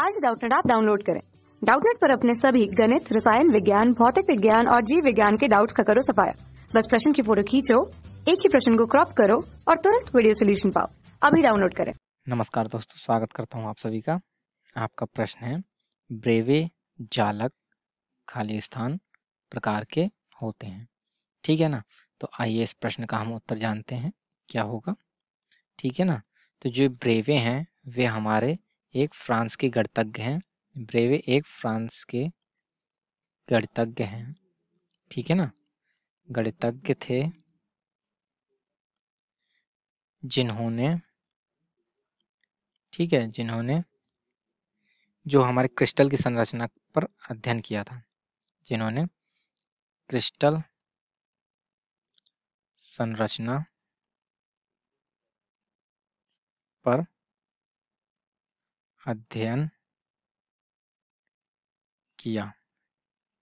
आज डाउटनेट आप डाउनलोड करें डाउटनेट पर अपने सभी गणित रसायन विज्ञान भौतिक विज्ञान और जीव विज्ञान के डाउट्स का करो सफाया बस प्रश्न की फोटो खींचो एक ही प्रश्न को क्रॉप करो और तुरंत वीडियो सोल्यूशन पाओ अभी डाउनलोड करें नमस्कार दोस्तों स्वागत करता हूँ आप सभी का आपका प्रश्न है ब्रेवे जालक खाली स्थान प्रकार के होते हैं ठीक है ना तो आइए इस प्रश्न का हम उत्तर जानते हैं क्या होगा ठीक है ना तो जो ब्रेवे हैं वे हमारे एक फ्रांस के गणतज्ञ हैं ब्रेवे एक फ्रांस के गणितज्ञ हैं ठीक है ना गणितज्ञ थे जिन्होंने ठीक है जिन्होंने जो हमारे क्रिस्टल की संरचना पर अध्ययन किया था जिन्होंने क्रिस्टल संरचना पर अध्ययन किया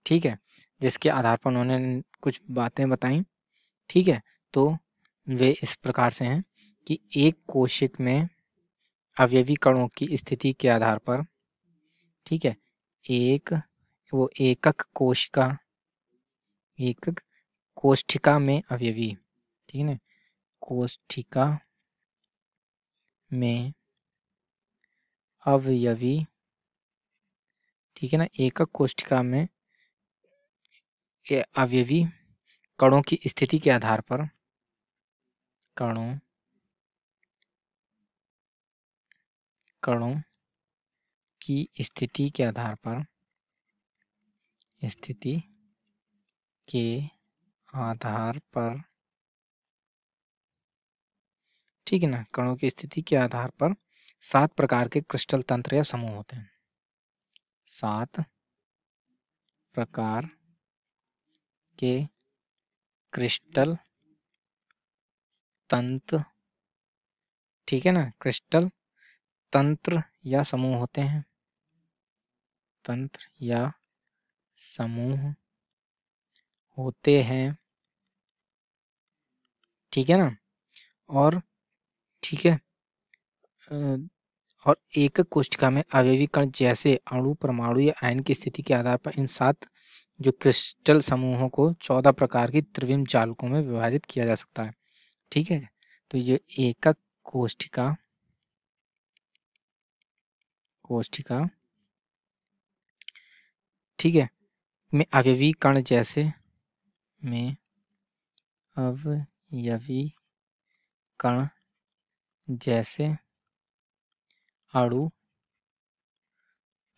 ठीक है जिसके आधार पर उन्होंने कुछ बातें बताई ठीक है तो वे इस प्रकार से हैं कि एक कोशिक में अवयवी कणों की स्थिति के आधार पर ठीक है एक वो एकक कोशिका एकक कोष्ठिका में अवयवी ठीक है कोष्ठिका में अवयवी ठीक है ना एकक कोष्ठिका में अवयवी कणों की स्थिति के आधार पर कणों कणों की स्थिति के आधार पर स्थिति के आधार पर ठीक है ना कणों की स्थिति के आधार पर सात प्रकार के क्रिस्टल तंत्र या समूह होते हैं सात प्रकार के क्रिस्टल तंत्र ठीक है ना क्रिस्टल तंत्र या समूह होते हैं तंत्र या समूह होते हैं ठीक है ना और ठीक है और एक कोष्टिका में कण जैसे अणु परमाणु या आयन की स्थिति के आधार पर इन सात जो क्रिस्टल समूहों को चौदह प्रकार की त्रिविम जालकों में विभाजित किया जा सकता है ठीक है तो ये एक कोष्टिका कोष्टिका ठीक है में अवयवीकरण जैसे में अवयवी कण जैसे अड़ु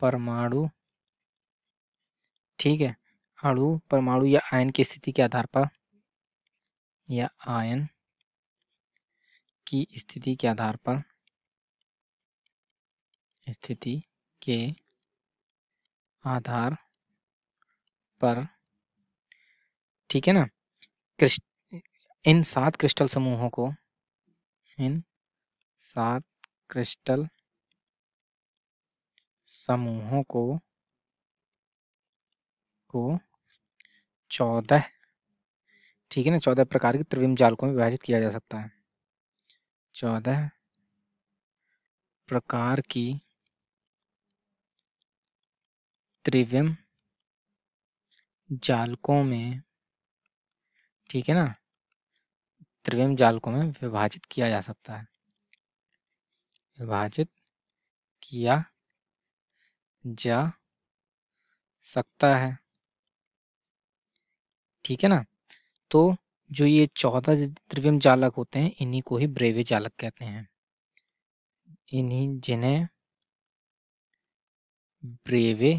परमाणु ठीक है अड़ु परमाणु या आयन की स्थिति के आधार पर या आयन की स्थिति के आधार पर स्थिति के आधार पर ठीक है ना क्रिस्ट इन सात क्रिस्टल समूहों को इन सात क्रिस्टल समूहों को को चौदह ठीक है ना चौदह प्रकार के त्रिविम जालकों में विभाजित किया जा सकता है चौदह प्रकार की त्रिविम जालकों में ठीक है ना त्रिविम जालकों में विभाजित किया जा सकता है विभाजित किया जा सकता है ठीक है ना तो जो ये चौदह द्रव्यम चालक होते हैं इन्हीं को ही ब्रेवे चालक कहते हैं इन्हीं जिन्हें ब्रेवे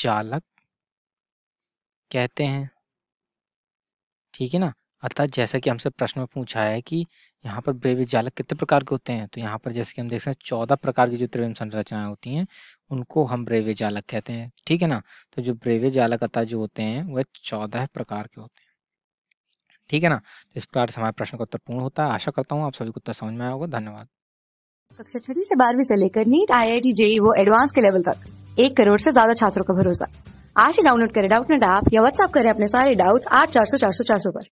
जालक कहते हैं ठीक है ना अतः जैसा कि हमसे प्रश्न में पूछा है कि यहाँ पर ब्रेविज जालक कितने प्रकार के होते हैं तो यहाँ पर जैसे कि हम देख सकते हैं चौदह प्रकार की जो त्रिवेम संरचनाएं होती हैं उनको हम ब्रेविज जालक कहते हैं ठीक है ना तो जो ब्रेविज जालक अतः जो होते हैं वह चौदह प्रकार के होते हैं ठीक है ना तो इस प्रकार से हमारे प्रश्न का उत्तर पूर्ण होता है आशा करता हूँ आप सभी को उत्तर समझ में आया होगा धन्यवाद कक्षा छठी से बारहवीं से लेकर NEET I I T JEE वो एडवांस के लेवल तक एक करोड़ से ज्यादा छात्रों का भरोसा आज ही डाउनलोड करें डाउट नेट ऐप या व्हाट्सअप करें अपने सारे डाउट्स आठ चार सौ चार सौ चार सौ पर